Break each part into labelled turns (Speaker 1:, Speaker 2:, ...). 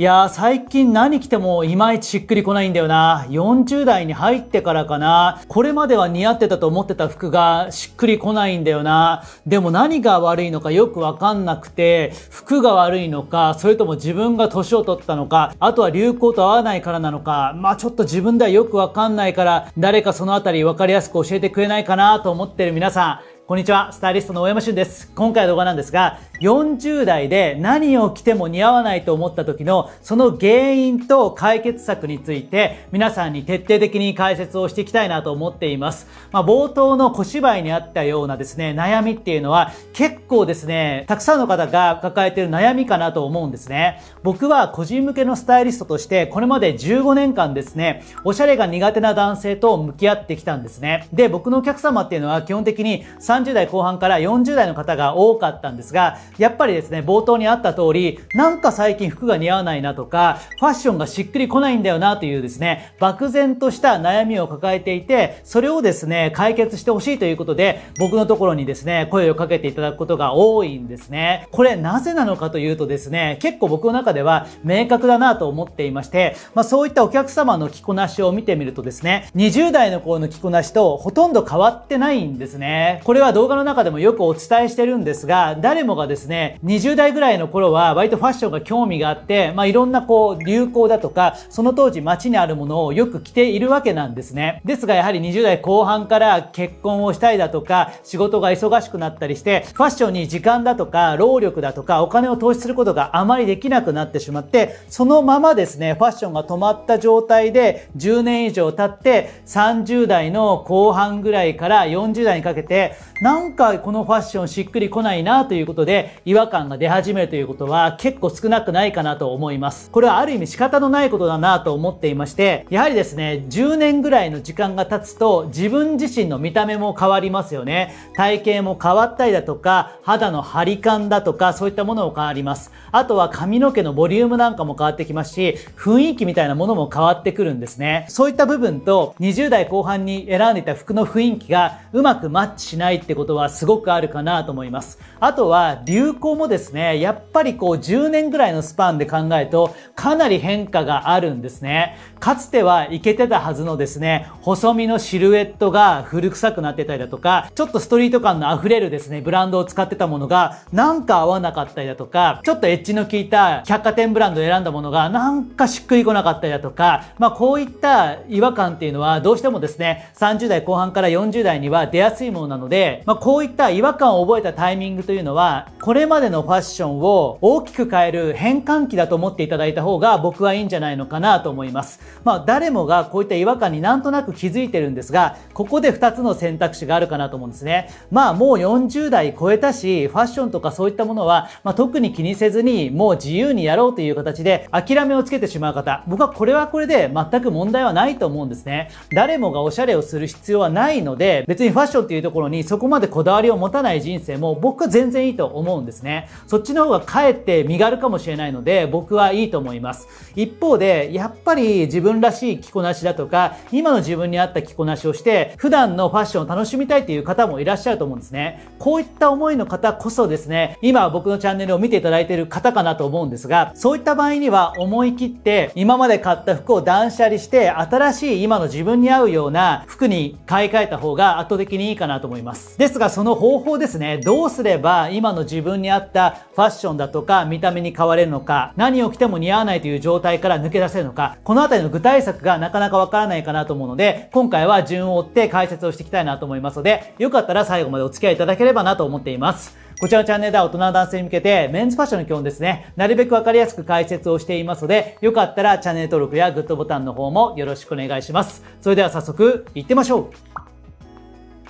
Speaker 1: いやー最近何着てもいまいちしっくりこないんだよな。40代に入ってからかな。これまでは似合ってたと思ってた服がしっくりこないんだよな。でも何が悪いのかよくわかんなくて、服が悪いのか、それとも自分が年を取ったのか、あとは流行と合わないからなのか、まあちょっと自分ではよくわかんないから、誰かそのあたりわかりやすく教えてくれないかなと思ってる皆さん。こんにちは、スタイリストの大山俊です。今回の動画なんですが、40代で何を着ても似合わないと思った時のその原因と解決策について皆さんに徹底的に解説をしていきたいなと思っています。まあ、冒頭の小芝居にあったようなですね、悩みっていうのは結構ですね、たくさんの方が抱えている悩みかなと思うんですね。僕は個人向けのスタイリストとしてこれまで15年間ですね、おしゃれが苦手な男性と向き合ってきたんですね。で、僕のお客様っていうのは基本的に30代後半から40代の方が多かったんですが、やっぱりですね、冒頭にあった通り、なんか最近服が似合わないなとか、ファッションがしっくりこないんだよなというですね、漠然とした悩みを抱えていて、それをですね、解決してほしいということで、僕のところにですね、声をかけていただくことが多いんですね。これなぜなのかというとですね、結構僕の中では明確だなと思っていまして、まあそういったお客様の着こなしを見てみるとですね、20代の子の着こなしとほとんど変わってないんですね。これはは動画の中でもよくお伝えしてるんですが、誰もがですね、20代ぐらいの頃は割とファッションが興味があって、まあいろんなこう流行だとか、その当時街にあるものをよく着ているわけなんですね。ですがやはり20代後半から結婚をしたいだとか、仕事が忙しくなったりして、ファッションに時間だとか、労力だとか、お金を投資することがあまりできなくなってしまって、そのままですね、ファッションが止まった状態で10年以上経って、30代の後半ぐらいから40代にかけて、なんかこのファッションしっくりこないなということで違和感が出始めるということは結構少なくないかなと思います。これはある意味仕方のないことだなと思っていまして、やはりですね、10年ぐらいの時間が経つと自分自身の見た目も変わりますよね。体型も変わったりだとか、肌の張り感だとか、そういったものも変わります。あとは髪の毛のボリュームなんかも変わってきますし、雰囲気みたいなものも変わってくるんですね。そういった部分と20代後半に選んでいた服の雰囲気がうまくマッチしないってことはすごくあるかなと思います。あとは流行もですね、やっぱりこう10年ぐらいのスパンで考えるとかなり変化があるんですね。かつてはイケてたはずのですね、細身のシルエットが古臭くなってたりだとか、ちょっとストリート感の溢れるですね、ブランドを使ってたものがなんか合わなかったりだとか、ちょっとエッジの効いた百貨店ブランドを選んだものがなんかしっくりこなかったりだとか、まあこういった違和感っていうのはどうしてもですね、30代後半から40代には出やすいものなので、まあ、こういった違和感を覚えたタイミングというのは、これまでのファッションを大きく変える変換期だと思っていただいた方が僕はいいんじゃないのかなと思います。まあ、誰もがこういった違和感になんとなく気づいてるんですが、ここで2つの選択肢があるかなと思うんですね。まあ、もう40代超えたし、ファッションとかそういったものは、まあ、特に気にせずに、もう自由にやろうという形で諦めをつけてしまう方、僕はこれはこれで全く問題はないと思うんですね。誰もがおしゃれをする必要はないので、別にファッションっていうところにそこまでこだわりを持たない人生も僕は全然いいと思うんですね。そっちの方がかえって身軽かもしれないので僕はいいと思います。一方で、やっぱり自分らしい着こなしだとか、今の自分に合った着こなしをして、普段のファッションを楽しみたいという方もいらっしゃると思うんですね。こういった思いの方こそですね、今僕のチャンネルを見ていただいている方かなと思うんですが、そういった場合には思い切って、今まで買った服を断捨離して、新しい今の自分に合うような服に買い替えた方が圧倒的にいいかなと思います。。ですがその方法ですね、どうすれば今の自分に合ったファッションだとか見た目に変われるのか、何を着ても似合わないという状態から抜け出せるのか、このあたりの具体策がなかなかわからないかなと思うので、今回は順を追って解説をしていきたいなと思いますので、よかったら最後までお付き合いいただければなと思っています。こちらのチャンネルでは大人の男性に向けてメンズファッションの基本ですね、なるべくわかりやすく解説をしていますので、よかったらチャンネル登録やグッドボタンの方もよろしくお願いします。それでは早速、行ってみましょう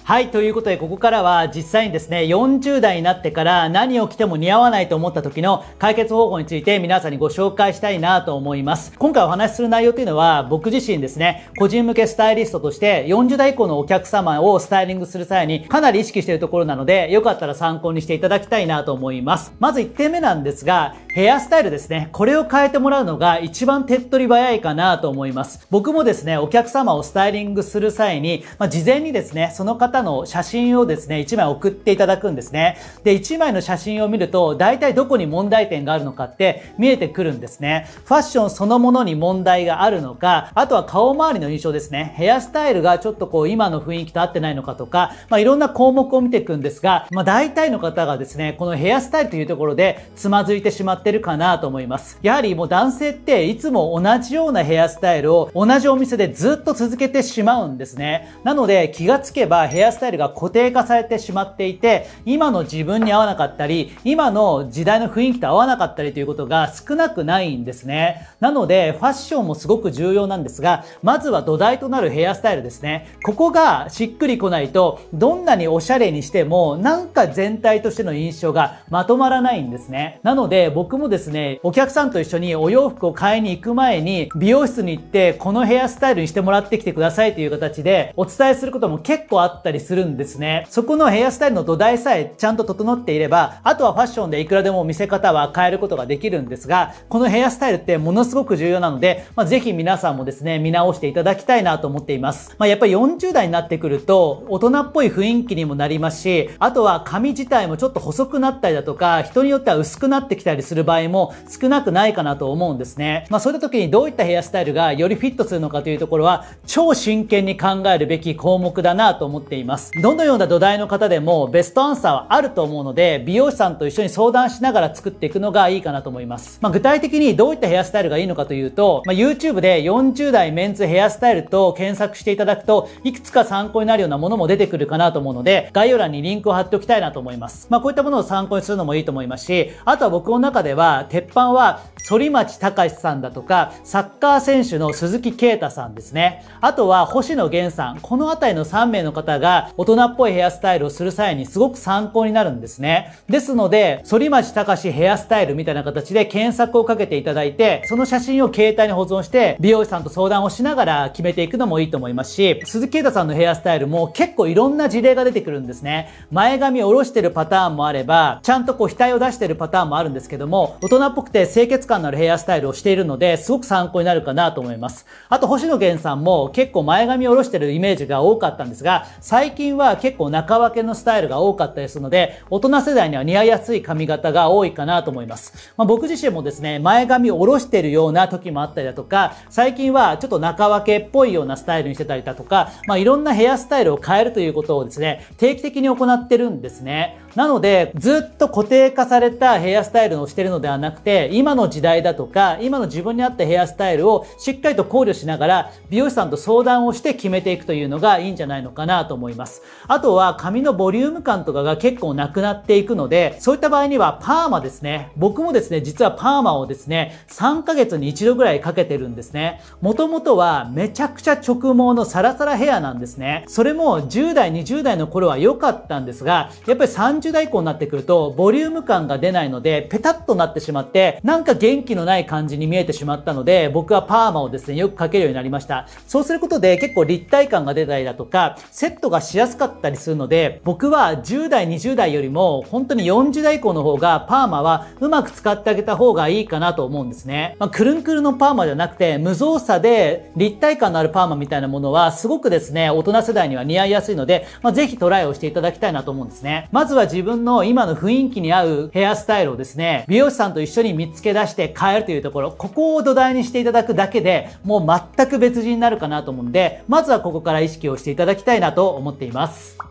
Speaker 1: はいということでここからは実際にですね40代になってから何を着ても似合わないと思った時の解決方法について皆さんにご紹介したいなと思います今回お話しする内容というのは僕自身ですね個人向けスタイリストとして40代以降のお客様をスタイリングする際にかなり意識しているところなのでよかったら参考にしていただきたいなと思いますまず1点目なんですがヘアスタイルですねこれを変えてもらうのが一番手っ取り早いかなと思います僕もですねお客様をスタイリングする際に、まあ、事前にですねその方方の写真をですね、1枚送っていただくんですね。で、1枚の写真を見ると、大体どこに問題点があるのかって見えてくるんですね。ファッションそのものに問題があるのか、あとは顔周りの印象ですね。ヘアスタイルがちょっとこう、今の雰囲気と合ってないのかとか、まあ、いろんな項目を見ていくんですが、まあ、大体の方がですね、このヘアスタイルというところで、つまずいてしまってるかなと思います。やはりもう男性っていつも同じようなヘアスタイルを同じお店でずっと続けてしまうんですね。なので気がつけばヘヘアスタイルが固定化されてしまっていて、今の自分に合わなかったり、今の時代の雰囲気と合わなかったりということが少なくないんですね。なので、ファッションもすごく重要なんですが、まずは土台となるヘアスタイルですね。ここがしっくりこないと、どんなにおしゃれにしても、なんか全体としての印象がまとまらないんですね。なので、僕もですね、お客さんと一緒にお洋服を買いに行く前に、美容室に行って、このヘアスタイルにしてもらってきてくださいという形で、お伝えすることも結構あったったりするんですね。そこのヘアスタイルの土台さえちゃんと整っていれば、あとはファッションでいくらでも見せ方は変えることができるんですが、このヘアスタイルってものすごく重要なので、まあ、ぜひ皆さんもですね、見直していただきたいなと思っています。まあ、やっぱり40代になってくると、大人っぽい雰囲気にもなりますし、あとは髪自体もちょっと細くなったりだとか、人によっては薄くなってきたりする場合も少なくないかなと思うんですね。まあ、そういった時にどういったヘアスタイルがよりフィットするのかというところは、超真剣に考えるべき項目だなと思っています。います。どのような土台の方でもベストアンサーはあると思うので、美容師さんと一緒に相談しながら作っていくのがいいかなと思います。まあ、具体的にどういったヘアスタイルがいいのかというと、まあ、YouTube で40代メンズヘアスタイルと検索していただくと、いくつか参考になるようなものも出てくるかなと思うので、概要欄にリンクを貼っておきたいなと思います。まあ、こういったものを参考にするのもいいと思いますし、あとは僕の中では、鉄板は反町隆史さんだとか、サッカー選手の鈴木啓太さんですね。あとは星野源さん、この辺りの3名の方がが大人っぽいヘアスタイルをする際にすごく参考になるんですね。ですので、反町隆史ヘアスタイルみたいな形で検索をかけていただいて、その写真を携帯に保存して、美容師さんと相談をしながら決めていくのもいいと思いますし、鈴木啓太さんのヘアスタイルも結構いろんな事例が出てくるんですね。前髪を下ろしてるパターンもあれば、ちゃんとこう額を出してるパターンもあるんですけども、大人っぽくて清潔感のあるヘアスタイルをしているので、すごく参考になるかなと思います。あと、星野源さんも結構前髪を下ろしてるイメージが多かったんですが、最最近は結構中分けのスタイルが多かったりするので、大人世代には似合いやすい髪型が多いかなと思います。まあ、僕自身もですね、前髪を下ろしてるような時もあったりだとか、最近はちょっと中分けっぽいようなスタイルにしてたりだとか、まあ、いろんなヘアスタイルを変えるということをですね、定期的に行ってるんですね。なので、ずっと固定化されたヘアスタイルをしてるのではなくて、今の時代だとか、今の自分に合ったヘアスタイルをしっかりと考慮しながら、美容師さんと相談をして決めていくというのがいいんじゃないのかなと思います。あとは、髪のボリューム感とかが結構なくなっていくので、そういった場合にはパーマですね。僕もですね、実はパーマをですね、3ヶ月に一度ぐらいかけてるんですね。もともとはめちゃくちゃ直毛のサラサラヘアなんですね。それも10代、20代の頃は良かったんですが、やっぱり30 30代以降になってくると、ボリューム感が出ないので、ペタッとなってしまって、なんか元気のない感じに見えてしまったので、僕はパーマをですね、よくかけるようになりました。そうすることで結構立体感が出たりだとか、セットがしやすかったりするので、僕は10代、20代よりも、本当に40代以降の方が、パーマはうまく使ってあげた方がいいかなと思うんですね。まあ、くるんくるのパーマじゃなくて、無造作で立体感のあるパーマみたいなものは、すごくですね、大人世代には似合いやすいので、まあ、ぜひトライをしていただきたいなと思うんですね。まずは自分の今の雰囲気に合うヘアスタイルをですね、美容師さんと一緒に見つけ出して変えるというところ、ここを土台にしていただくだけで、もう全く別人になるかなと思うんで、まずはここから意識をしていただきたいなと思っています。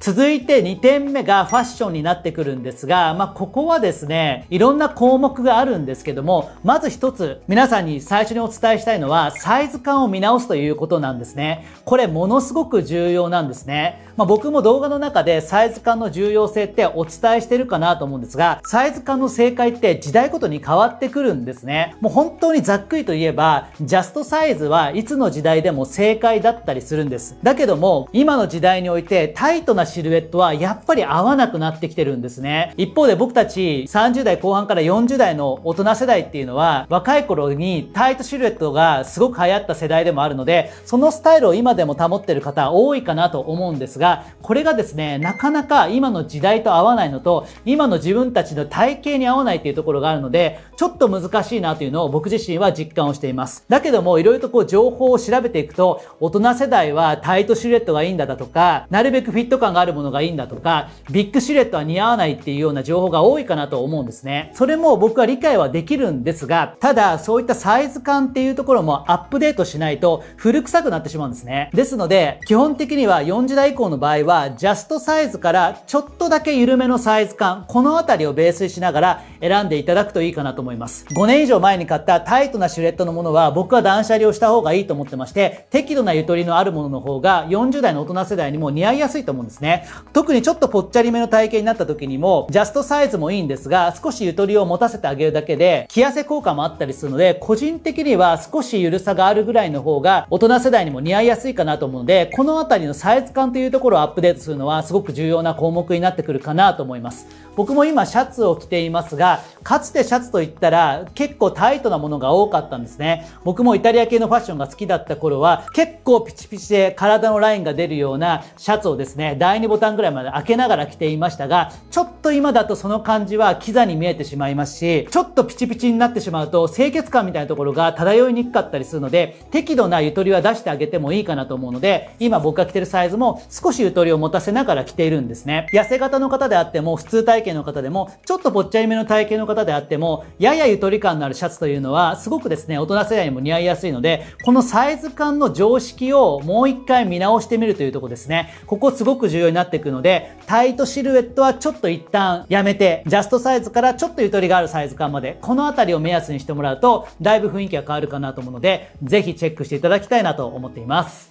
Speaker 1: 続いて2点目がファッションになってくるんですが、まあ、ここはですね、いろんな項目があるんですけども、まず1つ、皆さんに最初にお伝えしたいのは、サイズ感を見直すということなんですね。これ、ものすごく重要なんですね。まあ、僕も動画の中でサイズ感の重要性ってお伝えしてるかなと思うんですが、サイズ感の正解って時代ごとに変わってくるんですね。もう本当にざっくりと言えば、ジャストサイズはいつの時代でも正解だったりするんです。だけども、今の時代においてタイトなシルエットはやっぱり合わなくなってきてるんですね。一方で僕たち30代後半から40代の大人世代っていうのは若い頃にタイトシルエットがすごく流行った世代でもあるので、そのスタイルを今でも保ってる方多いかなと思うんですが、これがですね、なかなか今の時代と合わないのと、今の自分たちの体型に合わないっていうところがあるので、ちょっと難しいなというのを僕自身は実感をしています。だけども、色々とこう情報を調べていくと、大人世代はタイトシルエットがいいんだだとか、なるべくフィット感ががあるものがいいんだとか、ビッグシルエットは似合わないっていうような情報が多いかなと思うんですね。それも僕は理解はできるんですが、ただそういったサイズ感っていうところもアップデートしないと古臭くなってしまうんですね。ですので、基本的には40代以降の場合は、ジャストサイズからちょっとだけ緩めのサイズ感、このあたりをベースにしながら選んでいただくといいかなと思います。5年以上前に買ったタイトなシルエットのものは僕は断捨離をした方がいいと思ってまして、適度なゆとりのあるものの方が40代の大人世代にも似合いやすいと思うんですね。ね。特にちょっとぽっちゃりめの体型になった時にも、ジャストサイズもいいんですが、少しゆとりを持たせてあげるだけで、着痩せ効果もあったりするので、個人的には少しゆるさがあるぐらいの方が、大人世代にも似合いやすいかなと思うので、このあたりのサイズ感というところをアップデートするのはすごく重要な項目になってくるかなと思います。僕も今シャツを着ていますが、かつてシャツと言ったら結構タイトなものが多かったんですね。僕もイタリア系のファッションが好きだった頃は結構ピチピチで体のラインが出るようなシャツをですね、第2ボタンぐらいまで開けながら着ていましたが、ちょっと今だとその感じはキザに見えてしまいますし、ちょっとピチピチになってしまうと清潔感みたいなところが漂いにくかったりするので、適度なゆとりは出してあげてもいいかなと思うので、今僕が着てるサイズも少しゆとりを持たせながら着ているんですね。痩せ型の方であっても普通体体型の方でも、ちょっとぽっちゃりめの体型の方であっても、ややゆとり感のあるシャツというのは、すごくですね、大人世代にも似合いやすいので、このサイズ感の常識をもう一回見直してみるというとこですね。ここすごく重要になってくので、タイトシルエットはちょっと一旦やめて、ジャストサイズからちょっとゆとりがあるサイズ感まで、この辺りを目安にしてもらうと、だいぶ雰囲気が変わるかなと思うので、ぜひチェックしていただきたいなと思っています。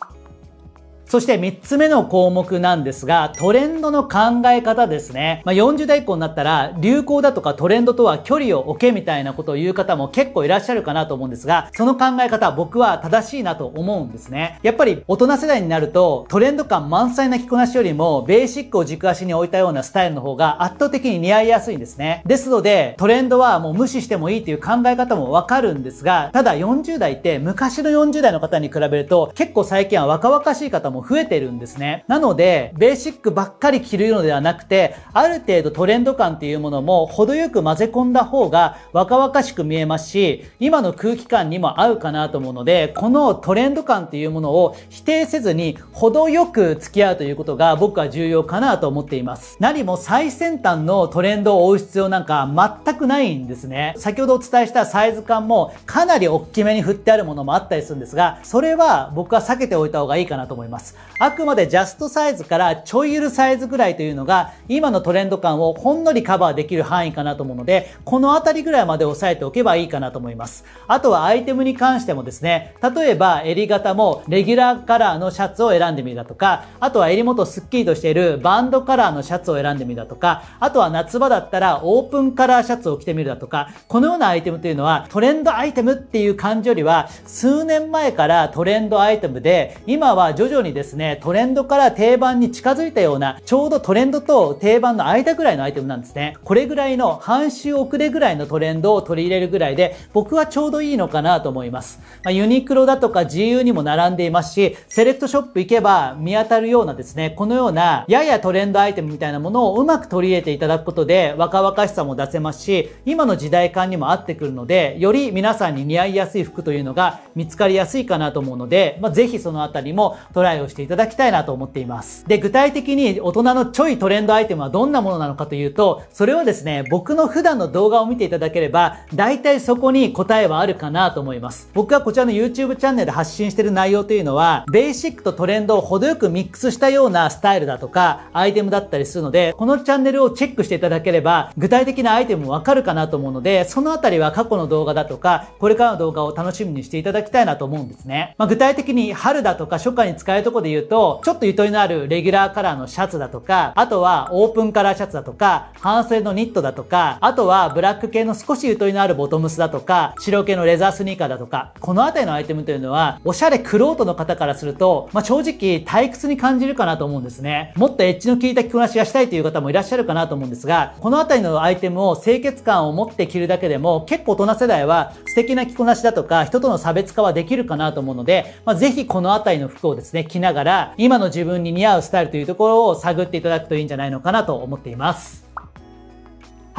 Speaker 1: そして3つ目の項目なんですが、トレンドの考え方ですね。まあ、40代以降になったら、流行だとかトレンドとは距離を置けみたいなことを言う方も結構いらっしゃるかなと思うんですが、その考え方僕は正しいなと思うんですね。やっぱり大人世代になると、トレンド感満載な着こなしよりも、ベーシックを軸足に置いたようなスタイルの方が圧倒的に似合いやすいんですね。ですので、トレンドはもう無視してもいいという考え方もわかるんですが、ただ40代って昔の40代の方に比べると、結構最近は若々しい方もも増えてるんですね。なので、ベーシックばっかり着るのではなくて、ある程度トレンド感っていうものも程よく混ぜ込んだ方が若々しく見えますし、今の空気感にも合うかなと思うので、このトレンド感っていうものを否定せずに程よく付き合うということが僕は重要かなと思っています。何も最先端のトレンドを追う必要なんか全くないんですね。先ほどお伝えしたサイズ感もかなり大きめに振ってあるものもあったりするんですが、それは僕は避けておいた方がいいかなと思います。。あくまでジャストサイズからちょいゆるサイズぐらいというのが今のトレンド感をほんのりカバーできる範囲かなと思うので、このあたりぐらいまで押さえておけばいいかなと思います。あとはアイテムに関してもですね、例えば襟型もレギュラーカラーのシャツを選んでみるだとか、あとは襟元スッキリとしているバンドカラーのシャツを選んでみるだとか、あとは夏場だったらオープンカラーシャツを着てみるだとか、このようなアイテムというのはトレンドアイテムっていう感じよりは、数年前からトレンドアイテムで、今は徐々にですねですね、トレンドから定番に近づいたような、ちょうどトレンドと定番の間ぐらいのアイテムなんですね。これぐらいの半周遅れぐらいのトレンドを取り入れるぐらいで、僕はちょうどいいのかなと思います。まあ、ユニクロだとか GU にも並んでいますし、セレクトショップ行けば見当たるようなですね、このようなややトレンドアイテムみたいなものをうまく取り入れていただくことで、若々しさも出せますし、今の時代感にも合ってくるので、より皆さんに似合いやすい服というのが見つかりやすいかなと思うので、まあ、ぜひそのあたりもトライをしていただきたいなと思っています。で、具体的に大人のちょいトレンドアイテムはどんなものなのかというと、それはですね、僕の普段の動画を見ていただければ、大体そこに答えはあるかなと思います。僕がこちらの YouTube チャンネルで発信してる内容というのは、ベーシックとトレンドを程よくミックスしたようなスタイルだとか、アイテムだったりするので、このチャンネルをチェックしていただければ、具体的なアイテムもわかるかなと思うので、そのあたりは過去の動画だとか、これからの動画を楽しみにしていただきたいなと思うんですね。まあ、具体的に春だとか初夏に使えるとこで言うと、ちょっとゆとりのあるレギュラーカラーのシャツだとか、あとはオープンカラーシャツだとか、半袖のニットだとか、あとはブラック系の少しゆとりのあるボトムスだとか、白系のレザースニーカーだとか、この辺りのアイテムというのは、おしゃれクロートの方からすると、まあ、正直退屈に感じるかなと思うんですね。もっとエッジの効いた着こなしがしたいという方もいらっしゃるかなと思うんですが、この辺りのアイテムを清潔感を持って着るだけでも、結構大人世代は素敵な着こなしだとか、人との差別化はできるかなと思うので、まあ、ぜこの辺りの服をですね、着きながら、今の自分に似合うスタイルというところを探っていただくといいんじゃないのかなと思っています。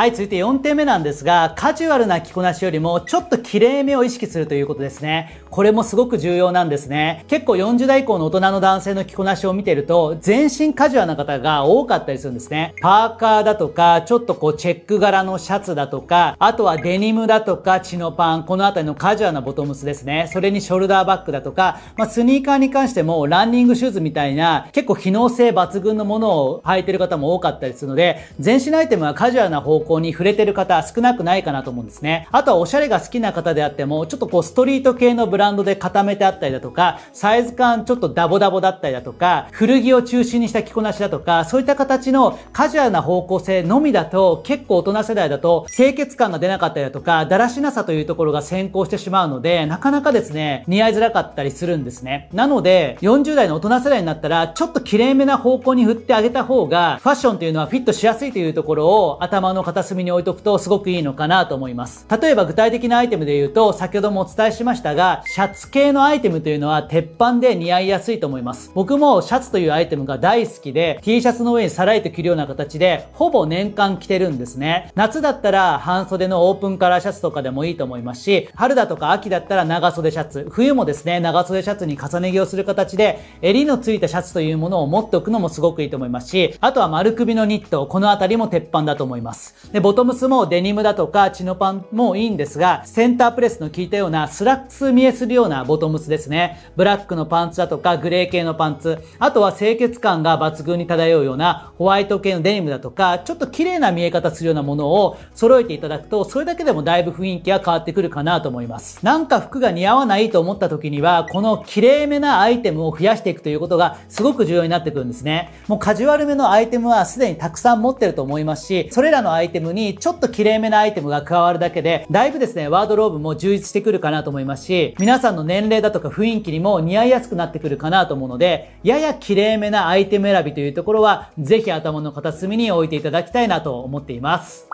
Speaker 1: はい、続いて4点目なんですが、カジュアルな着こなしよりも、ちょっと綺麗めを意識するということですね。これもすごく重要なんですね。結構40代以降の大人の男性の着こなしを見てると、全身カジュアルな方が多かったりするんですね。パーカーだとか、ちょっとこうチェック柄のシャツだとか、あとはデニムだとか、チノパン、この辺りのカジュアルなボトムスですね。それにショルダーバッグだとか、まあ、スニーカーに関しても、ランニングシューズみたいな、結構機能性抜群のものを履いてる方も多かったりするので、全身アイテムはカジュアルな方向向に触れてる方少なくないかなと思うんですね。あとはおしゃれが好きな方であっても、ちょっとこうストリート系のブランドで固めてあったりだとか、サイズ感ちょっとダボダボだったりだとか、古着を中心にした着こなしだとか、そういった形のカジュアルな方向性のみだと、結構大人世代だと清潔感が出なかったりだとか、だらしなさというところが先行してしまうので、なかなかですね、似合いづらかったりするんですね。なので、40代の大人世代になったら、ちょっと綺麗めな方向に振ってあげた方が、ファッションというのはフィットしやすいというところを頭の片隅に置いとくとすごくいいのかなと思います。例えば具体的なアイテムで言うと、先ほどもお伝えしましたが、シャツ系のアイテムというのは鉄板で似合いやすいと思います。僕もシャツというアイテムが大好きで、T シャツの上にさらりと着るような形で、ほぼ年間着てるんですね。夏だったら半袖のオープンカラーシャツとかでもいいと思いますし、春だとか秋だったら長袖シャツ、冬もですね、長袖シャツに重ね着をする形で、襟のついたシャツというものを持っておくのもすごくいいと思いますし、あとは丸首のニット、このあたりも鉄板だと思います。で、ボトムスもデニムだとかチノパンもいいんですが、センタープレスの効いたようなスラックス見えするようなボトムスですね。ブラックのパンツだとかグレー系のパンツ、あとは清潔感が抜群に漂うようなホワイト系のデニムだとか、ちょっと綺麗な見え方するようなものを揃えていただくと、それだけでもだいぶ雰囲気が変わってくるかなと思います。なんか服が似合わないと思った時には、この綺麗めなアイテムを増やしていくということがすごく重要になってくるんですね。もうカジュアルめのアイテムはすでにたくさん持ってると思いますし、それらのアイイテムにちょっときれいめなアイテムが加わるだけで、だいぶですね、ワードローブも充実してくるかなと思いますし、皆さんの年齢だとか雰囲気にも似合いやすくなってくるかなと思うので、ややきれいめなアイテム選びというところは、ぜひ頭の片隅に置いていただきたいなと思っています。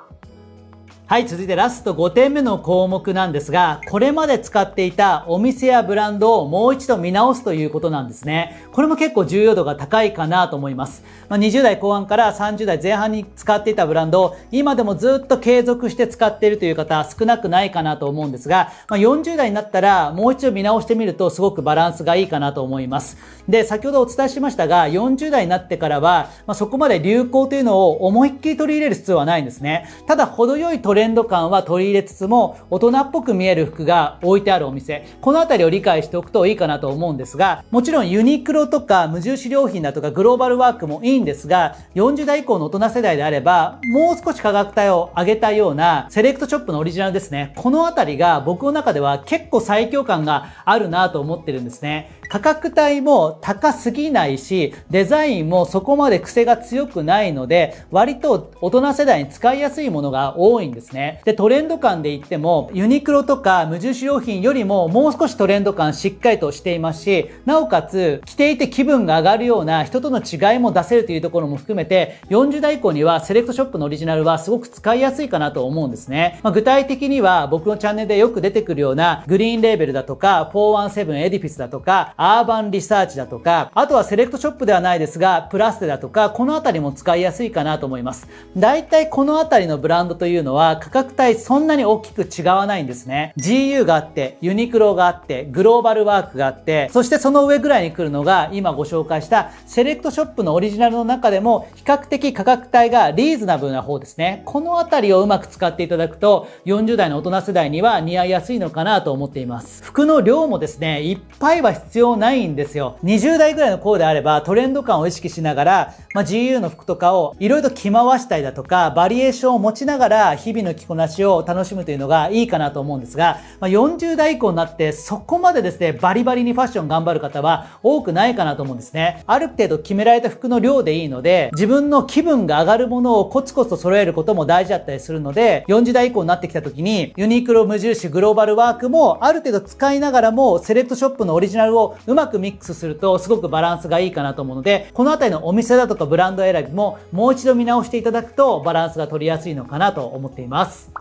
Speaker 1: はい続いてラスト5点目の項目なんですがこれまで使っていたお店やブランドをもう一度見直すということなんですねこれも結構重要度が高いかなと思います、まあ、20代後半から30代前半に使っていたブランドを今でもずっと継続して使っているという方少なくないかなと思うんですが、まあ、40代になったらもう一度見直してみるとすごくバランスがいいかなと思いますで先ほどお伝えしましたが40代になってからは、まあ、そこまで流行というのを思いっきり取り入れる必要はないんですねただ程よい取りレンド感は取り入れつつも、大人っぽく見える服が置いてあるお店、このあたりを理解しておくといいかなと思うんですが、もちろんユニクロとか無印良品だとかグローバルワークもいいんですが、40代以降の大人世代であれば、もう少し価格帯を上げたようなセレクトショップのオリジナルですね。このあたりが僕の中では結構最強感があるなと思ってるんですね。価格帯も高すぎないし、デザインもそこまで癖が強くないので、割と大人世代に使いやすいものが多いんですね。で、トレンド感で言っても、ユニクロとか無印良品よりももう少しトレンド感しっかりとしていますし、なおかつ、着ていて気分が上がるような人との違いも出せるというところも含めて、40代以降にはセレクトショップのオリジナルはすごく使いやすいかなと思うんですね。まあ、具体的には僕のチャンネルでよく出てくるようなグリーンレーベルだとか、417エディフィスだとか、アーバンリサーチだとか、あとはセレクトショップではないですが、プラステだとか、この辺りも使いやすいかなと思います。大体この辺りのブランドというのは価格帯そんなに大きく違わないんですね。GU があって、ユニクロがあって、グローバルワークがあって、そしてその上ぐらいに来るのが今ご紹介したセレクトショップのオリジナルの中でも比較的価格帯がリーズナブルな方ですね。この辺りをうまく使っていただくと40代の大人世代には似合いやすいのかなと思っています。服の量もですね、いっぱいは必要要ないんですよ。20代ぐらいの子であればトレンド感を意識しながら、まあ、GU の服とかをいろいろ着回したりだとか、バリエーションを持ちながら日々の着こなしを楽しむというのがいいかなと思うんですが、まあ、40代以降になってそこまでですね、バリバリにファッション頑張る方は多くないかなと思うんですね。ある程度決められた服の量でいいので、自分の気分が上がるものをコツコツと揃えることも大事だったりするので、40代以降になってきた時に、ユニクロ無印グローバルワークもある程度使いながらもセレクトショップのオリジナルをうまくミックスするとすごくバランスがいいかなと思うので、この辺りのお店だとかブランド選びももう一度見直していただくとバランスが取りやすいのかなと思っています。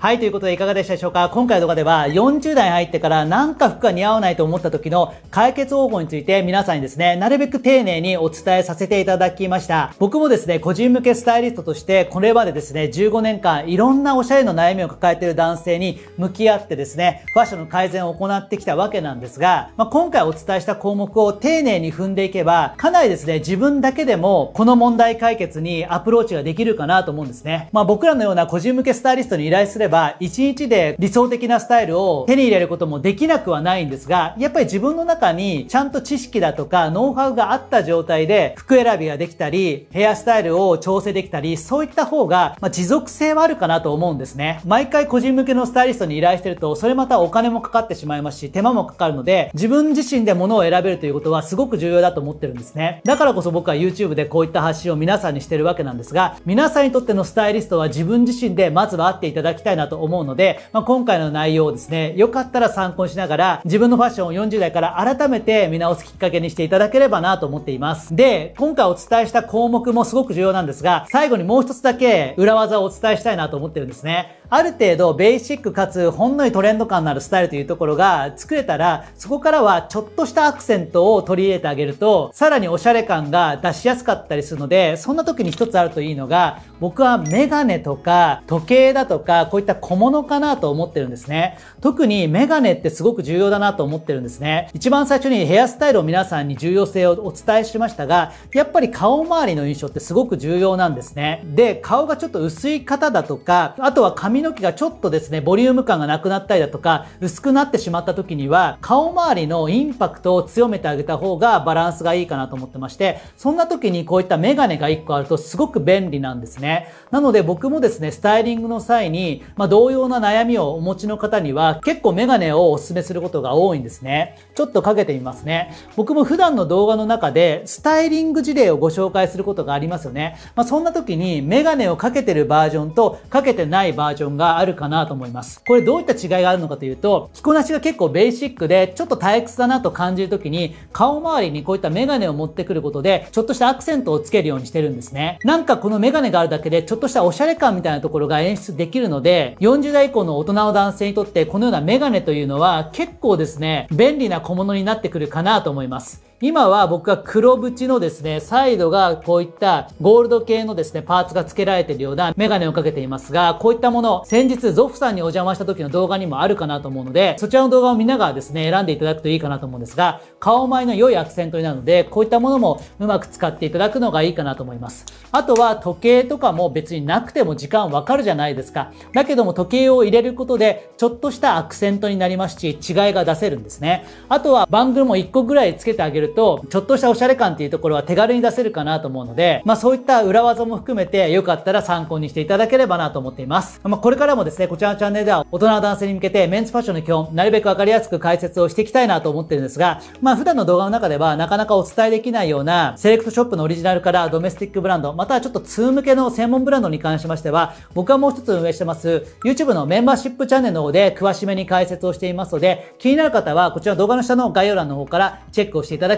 Speaker 1: はい、ということでいかがでしたでしょうか今回の動画では40代入ってからなんか服が似合わないと思った時の解決方法について皆さんにですね、なるべく丁寧にお伝えさせていただきました。僕もですね、個人向けスタイリストとしてこれまでですね、15年間いろんなおしゃれの悩みを抱えている男性に向き合ってですね、ファッションの改善を行ってきたわけなんですが、まあ、今回お伝えした項目を丁寧に踏んでいけば、かなりですね、自分だけでもこの問題解決にアプローチができるかなと思うんですね。まあ僕らのような個人向けスタイリストに依頼すればれば、1日で理想的なスタイルを手に入れることもできなくはないんですが、やっぱり自分の中にちゃんと知識だとかノウハウがあった状態で服選びができたり、ヘアスタイルを調整できたり、そういった方が、ま持続性はあるかなと思うんですね。毎回個人向けのスタイリストに依頼してると、それまたお金もかかってしまいますし、手間もかかるので、自分自身で物を選べるということはすごく重要だと思ってるんですね。だからこそ僕は YouTube でこういった発信を皆さんにしてるわけなんですが、皆さんにとってのスタイリストは自分自身でまずは会っていただきたいなと思うので、まあ、今回の内容をですね、よかったら参考にしながら、自分のファッションを40代から改めて見直すきっかけにしていただければなと思っています。で、今回お伝えした項目もすごく重要なんですが、最後にもう一つだけ裏技をお伝えしたいなと思ってるんですね。ある程度ベーシックかつほんのりトレンド感のあるスタイルというところが作れたら、そこからはちょっとしたアクセントを取り入れてあげると、さらにおしゃれ感が出しやすかったりするので、そんな時に一つあるといいのが、僕はメガネとか時計だとか、こういった小物かなと思ってるんですね。特にメガネってすごく重要だなと思ってるんですね。一番最初にヘアスタイルを皆さんに重要性をお伝えしましたが、やっぱり顔周りの印象ってすごく重要なんですね。で、顔がちょっと薄い方だとか、あとは髪の毛がちょっとですね、ボリューム感がなくなったりだとか、薄くなってしまった時には、顔周りのインパクトを強めてあげた方がバランスがいいかなと思ってまして、そんな時にこういったメガネが1個あるとすごく便利なんですね。なので僕もですね、スタイリングの際にまあ、同様な悩みをお持ちの方には結構メガネをお勧めすることが多いんですね。ちょっとかけてみますね。僕も普段の動画の中でスタイリング事例をご紹介することがありますよね。まあ、そんな時にメガネをかけてるバージョンとかけてないバージョンがあるかなと思います。これどういった違いがあるのかというと、着こなしが結構ベーシックでちょっと退屈だなと感じる時に顔周りにこういったメガネを持ってくることでちょっとしたアクセントをつけるようにしてるんですね。なんかこのメガネがあるだけでちょっとしたおしゃれ感みたいなところが演出できるので、40代以降の大人の男性にとってこのようなメガネというのは結構ですね、便利な小物になってくるかなと思います。今は僕は黒縁のですね、サイドがこういったゴールド系のですね、パーツが付けられているようなメガネをかけていますが、こういったもの、先日ゾフさんにお邪魔した時の動画にもあるかなと思うので、そちらの動画を見ながらですね、選んでいただくといいかなと思うんですが、顔前の良いアクセントになるので、こういったものもうまく使っていただくのがいいかなと思います。あとは時計とかも別になくても時間わかるじゃないですか。だけども時計を入れることで、ちょっとしたアクセントになりますし、違いが出せるんですね。あとは番組も1個ぐらいつけてあげるると、ちょっとしたおしゃれ感っていうところは手軽に出せるかなと思うので、まあそういった裏技も含めて、よかったら参考にしていただければなと思っています。まあこれからもですね、こちらのチャンネルでは、大人の男性に向けてメンズファッションの基本、なるべくわかりやすく解説をしていきたいなと思ってるんですが、まあ普段の動画の中では、なかなかお伝えできないような、セレクトショップのオリジナルからドメスティックブランド、またはちょっと通向けの専門ブランドに関しましては、僕はもう一つ運営してます、YouTube のメンバーシップチャンネルの方で詳しめに解説をしていますので、気になる方はこちら動画の下の概要欄の方からチェックをしていただ